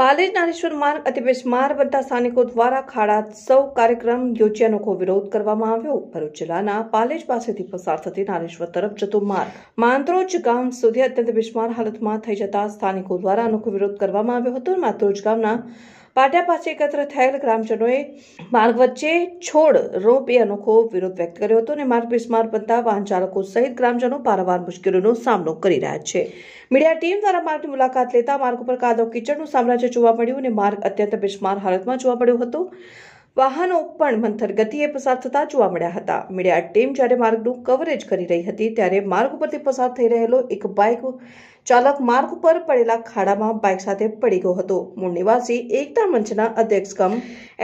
પાલેજ નારેશ્વર માર્ગ અતિવેશ માર્ગ બનતા સ્થાનિકો દ્વારા ખાડા સૌ કાર્યક્રમ યોજ્યાનો કો વિરોધ કરવામાં આવ્યો ભરૂચ જિલ્લાના પાલેજ પાસેથી પસાર થતી નારેશ્વર તરફ જતો માર્ગ માંત્રોજ ગામ સુધી અત્યંત બિસ્માર હાલતમાં થઈ જતા સ્થાનિકો દ્વારા અનોખો વિરોધ કરવામાં આવ્યો હતો માત્રોજ ગામના પાટા પાસે એકત્ર થયેલ ગ્રામજનોએ માર્ગ વચ્ચે છોડ રોપ એ અનોખો વિરોધ વ્યક્ત કર્યો હતો અને માર્ગ બિસ્માર બનતા વાહન ચાલકો સહિત ગ્રામજનો પારવાર મુશ્કેલીનો સામનો કરી રહ્યા છે મીડિયા ટીમ દ્વારા માર્ગની મુલાકાત લેતા માર્ગ ઉપર કાદવ કિચડનું સામ્રાજ્ય જોવા મળ્યું અને માર્ગ અત્યંત બિસ્માર હાલતમાં જોવા મળ્યો હતો વાહનો પણ મંથર ગતિએ પસાર થતા જોવા મળ્યા હતા મીડિયા ટીમ જ્યારે માર્ગનું કવરેજ કરી રહી હતી ત્યારે માર્ગ ઉપરથી પસાર થઈ રહેલો એક બાઇક ચાલક માર્ગ ઉપર પડેલા ખાડામાં બાઇક સાથે પડી ગયો હતો મૂળ નિવાસી એકતા મંચના અધ્યક્ષ કમ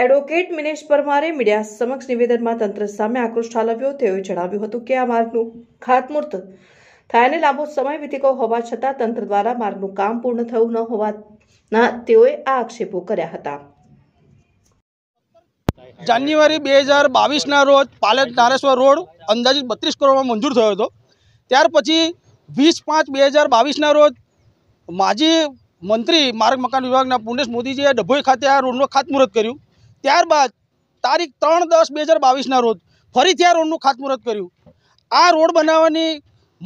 એડવોકેટ મિનેશ પરમારે મીડિયા સમક્ષ નિવેદનમાં તંત્ર સામે આક્રોશ ઠાલવ્યો તેઓએ જણાવ્યું હતું કે આ માર્ગનું ખાતમુહૂર્ત થયાને લાંબો સમય વીતી ગયો હોવા છતાં તંત્ર દ્વારા માર્ગનું કામ પૂર્ણ થયું ન હોવાના તેઓએ આ આક્ષેપો કર્યા હતા જાન્યુઆરી બે હજાર બાવીસના રોજ પાલેટ નારેશ્વર રોડ અંદાજિત બત્રીસ કરોડમાં મંજૂર થયો હતો ત્યાર પછી વીસ પાંચ બે હજાર બાવીસના રોજ માજી મંત્રી માર્ગ મકાન વિભાગના પુણેશ મોદીજીએ ડભોઈ ખાતે આ રોડનું ખાતમુહૂર્ત કર્યું ત્યારબાદ તારીખ ત્રણ દસ બે હજાર બાવીસના રોજ ફરીથી આ રોડનું ખાતમુહૂર્ત કર્યું આ રોડ બનાવવાની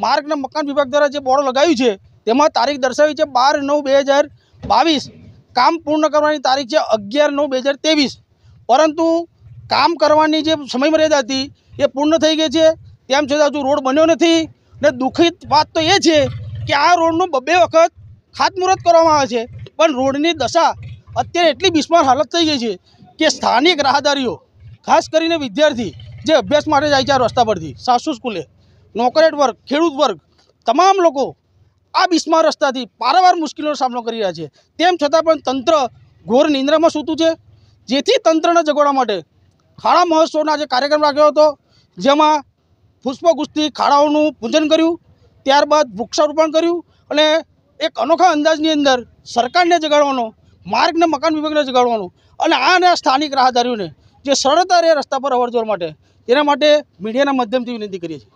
માર્ગના મકાન વિભાગ દ્વારા જે બોર્ડ લગાવ્યું છે તેમાં તારીખ દર્શાવી છે બાર નવ બે હજાર બાવીસ કામ પૂર્ણ કરવાની તારીખ છે અગિયાર નવ બે હજાર ત્રેવીસ પરંતુ કામ કરવાની જે સમયમર્યાદા હતી એ પૂર્ણ થઈ ગઈ છે તેમ છતાં હજુ રોડ બન્યો નથી ને દુઃખિત વાત તો એ છે કે આ રોડનું બબ્બે વખત ખાતમુહૂર્ત કરવામાં આવે છે પણ રોડની દશા અત્યારે એટલી બિસ્માર હાલત થઈ ગઈ છે કે સ્થાનિક રાહદારીઓ ખાસ કરીને વિદ્યાર્થી જે અભ્યાસ માટે જાય છે આ રસ્તા પરથી સાસુ સ્કૂલે નોકરેટ વર્ગ ખેડૂત વર્ગ તમામ લોકો આ બિસ્માર રસ્તાથી પારાવાર મુશ્કેલીનો સામનો કરી રહ્યા છે તેમ છતાં પણ તંત્ર ઘોર નિંદ્રામાં સૂતું છે જેથી તંત્રને જગોડવા માટે ખાડા મહોત્સવના જે કાર્યક્રમ રાખ્યો હતો જેમાં પુષ્પગુસ્તી ખાડાઓનું પૂજન કર્યું ત્યારબાદ વૃક્ષારોપણ કર્યું અને એક અનોખા અંદાજની અંદર સરકારને જગાડવાનો માર્ગને મકાન વિભાગને જગાડવાનો અને આને સ્થાનિક રાહદારીઓને જે સરળતા રહે રસ્તા પર અવરજવર માટે તેના માટે મીડિયાના માધ્યમથી વિનંતી કરીએ છીએ